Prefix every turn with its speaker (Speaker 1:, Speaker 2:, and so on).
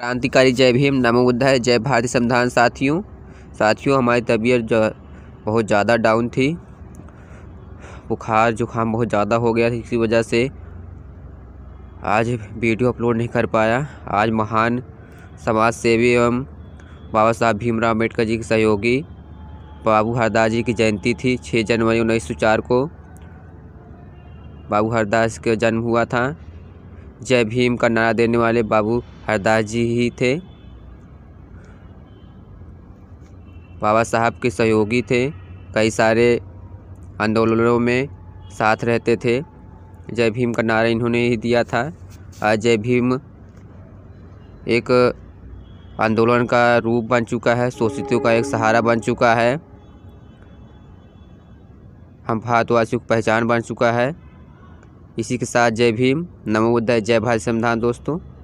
Speaker 1: क्रांतिकारी जय भीम नमो बुद्धाय जय भारतीय संविधान साथियों साथियों हमारी तबीयत जो बहुत ज़्यादा डाउन थी बुखार जुकाम बहुत ज़्यादा हो गया था इसी वजह से आज वीडियो अपलोड नहीं कर पाया आज महान समाज सेवी एवं बाबा साहब भीमराव अम्बेडकर जी के सहयोगी बाबू हरदास जी की जयंती थी 6 जनवरी 1904 को बाबू हरदास का जन्म हुआ था जय भीम का नारा देने वाले बाबू हरदास जी ही थे बाबा साहब के सहयोगी थे कई सारे आंदोलनों में साथ रहते थे जय भीम का नारा इन्होंने ही दिया था आज जय भीम एक आंदोलन का रूप बन चुका है शोषितों का एक सहारा बन चुका है हम भारतवासियों की पहचान बन चुका है इसी के साथ जय भीम नमो बुद्धाय जय भारत संविधान दोस्तों